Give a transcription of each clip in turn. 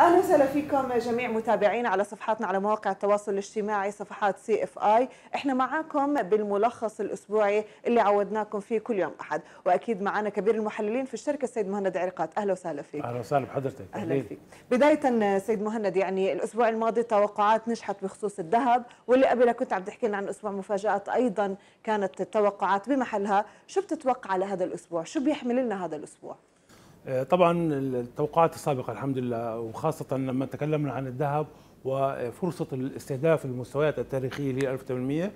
اهلا وسهلا فيكم جميع متابعينا على صفحاتنا على مواقع التواصل الاجتماعي صفحات سي اف اي، احنا معاكم بالملخص الاسبوعي اللي عودناكم فيه كل يوم احد، واكيد معنا كبير المحللين في الشركه السيد مهند عرقات، اهلا وسهلا فيك. اهلا وسهلا بحضرتك. اهلا فيك. بدايه سيد مهند يعني الاسبوع الماضي توقعات نجحت بخصوص الذهب، واللي قبلها كنت عم تحكي لنا عن اسبوع مفاجات ايضا كانت التوقعات بمحلها، شو بتتوقع على هذا الاسبوع؟ شو بيحمل لنا هذا الاسبوع؟ آه، طبعا التوقعات السابقة الحمد لله وخاصة لما تكلمنا عن الذهب وفرصة الاستهداف المستويات التاريخية اللي 1800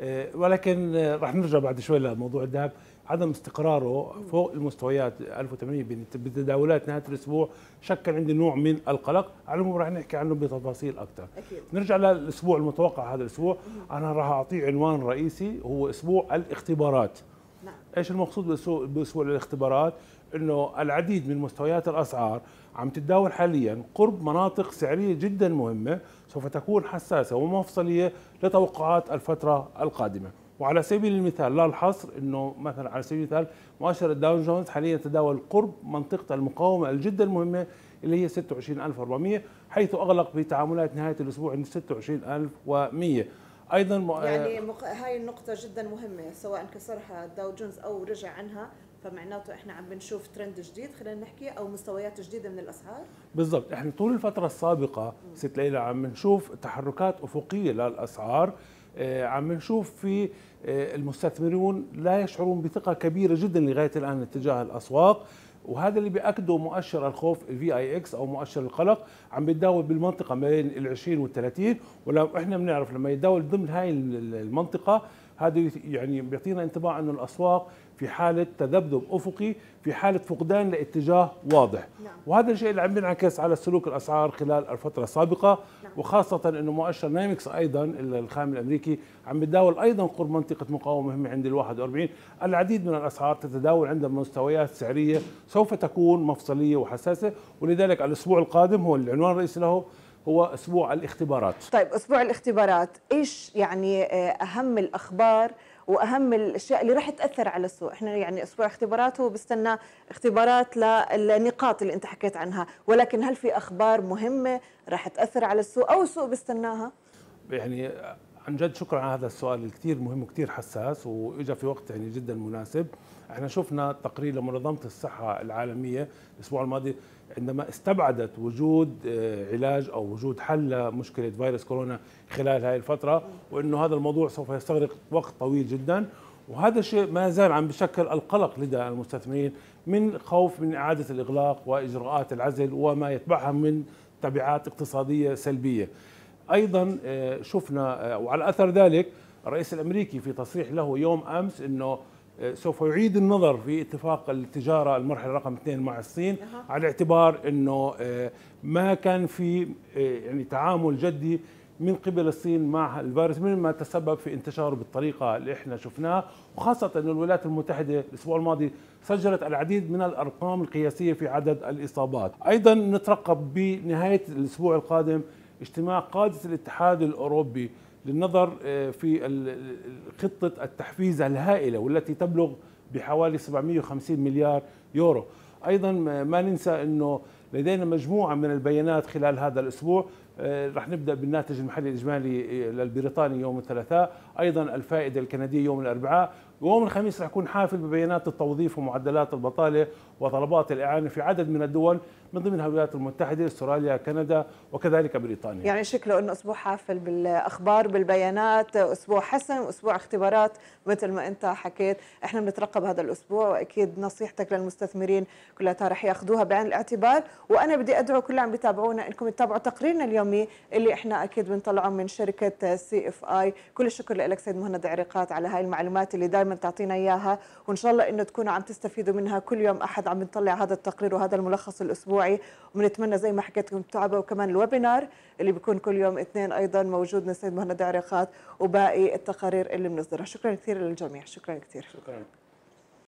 آه، ولكن آه، راح نرجع بعد شوي لموضوع الذهب عدم استقراره فوق المستويات 1800 بتداولات نهايه الاسبوع شكل عندي نوع من القلق على العموم راح نحكي عنه بتفاصيل اكثر أكيد. نرجع للاسبوع المتوقع هذا الاسبوع انا راح اعطيه عنوان رئيسي هو اسبوع الاختبارات نعم. ايش المقصود باسبوع الاختبارات انه العديد من مستويات الاسعار عم تتداول حاليا قرب مناطق سعريه جدا مهمه سوف تكون حساسه ومفصليه لتوقعات الفتره القادمه. وعلى سبيل المثال لا الحصر انه مثلا على سبيل المثال مؤشر الداون جونز حاليا تداول قرب منطقه المقاومه الجدا مهمه اللي هي 26400 حيث اغلق بتعاملات نهايه الاسبوع عند 26100 ايضا يعني آه، هاي النقطه جدا مهمه سواء كسرها داو جونز او رجع عنها فمعناته احنا عم بنشوف ترند جديد خلينا نحكي او مستويات جديده من الاسعار بالضبط احنا طول الفتره السابقه ست ليلى عم نشوف تحركات افقيه للاسعار آه، عم نشوف في آه، المستثمرون لا يشعرون بثقه كبيره جدا لغايه الان اتجاه الاسواق وهذا اللي بياكده مؤشر الخوف الفي اي اكس او مؤشر القلق عم بيتداول بالمنطقه بين ال 20 وال 30 ولو احنا بنعرف لما يتداول ضمن هاي المنطقه هذا يعني بيعطينا انطباع انه الأسواق في حالة تذبذب أفقي في حالة فقدان لاتجاه واضح نعم. وهذا الشيء اللي عم بينعكس على سلوك الأسعار خلال الفترة السابقة نعم. وخاصة أنه مؤشر نايمكس أيضا الخام الأمريكي عم بتداول أيضا قرب منطقة مقاومة مهمة عند ال 41 العديد من الأسعار تتداول عند مستويات سعرية سوف تكون مفصلية وحساسة ولذلك الأسبوع القادم هو العنوان الرئيسي له هو اسبوع الاختبارات طيب اسبوع الاختبارات ايش يعني آه، اهم الاخبار واهم الاشياء اللي راح تاثر على السوق احنا يعني اسبوع اختبارات هو بستنى اختبارات للنقاط اللي انت حكيت عنها ولكن هل في اخبار مهمه راح تاثر على السوق او السوق بستناها يعني آه، عن جد شكرا على هذا السؤال الكثير مهم وكثير حساس واجى في وقت يعني جدا مناسب احنا شفنا تقرير لمنظمه الصحه العالميه الاسبوع الماضي عندما استبعدت وجود آه، علاج او وجود حل لمشكله فيروس كورونا خلال هذه الفتره وانه هذا الموضوع سوف يستغرق وقت طويل جدا وهذا الشيء ما زال عم بشكل القلق لدى المستثمرين من خوف من اعاده الاغلاق واجراءات العزل وما يتبعها من تبعات اقتصاديه سلبيه. ايضا آه، شفنا آه، وعلى اثر ذلك الرئيس الامريكي في تصريح له يوم امس انه سوف يعيد النظر في اتفاق التجاره المرحله رقم اثنين مع الصين على اعتبار انه آه، ما كان في آه، يعني تعامل جدي من قبل الصين مع الفيروس مما تسبب في انتشاره بالطريقه اللي احنا شفناها وخاصه انه الولايات المتحده الاسبوع الماضي سجلت العديد من الارقام القياسيه في عدد الاصابات، ايضا نترقب بنهايه الاسبوع القادم اجتماع قاده الاتحاد الاوروبي للنظر آه، في خطة التحفيز الهائلة والتي تبلغ بحوالي 750 مليار يورو أيضا ما ننسى أنه لدينا مجموعة من البيانات خلال هذا الأسبوع آه، رح نبدأ بالناتج المحلي الإجمالي آه، للبريطاني يوم الثلاثاء أيضا الفائدة الكندية يوم الأربعاء يوم الخميس رح يكون حافل ببيانات التوظيف ومعدلات البطاله وطلبات الاعانه في عدد من الدول من ضمنها الولايات المتحده، استراليا، كندا وكذلك بريطانيا. يعني شكله انه اسبوع حافل بالاخبار، بالبيانات، اسبوع حسم، اسبوع اختبارات مثل ما انت حكيت، احنا بنترقب هذا الاسبوع واكيد نصيحتك للمستثمرين كلها رح ياخذوها بعين الاعتبار، وانا بدي ادعو كل عم بيتابعونا انكم تتابعوا تقريرنا اليومي اللي احنا اكيد بنطلعه من شركه سي اف اي، كل الشكر لك سيد مهند عريقات على هاي المعلومات اللي دائما دائما تعطينا اياها وان شاء الله انه تكونوا عم تستفيدوا منها كل يوم احد عم نطلع هذا التقرير وهذا الملخص الاسبوعي وبنتمنى زي ما حكيت لكم تعبوا وكمان الويبينار اللي بيكون كل يوم اثنين ايضا موجود من السيد مهند عريقات وباقي التقارير اللي بنصدرها شكرا كثير للجميع شكرا كثير شكرا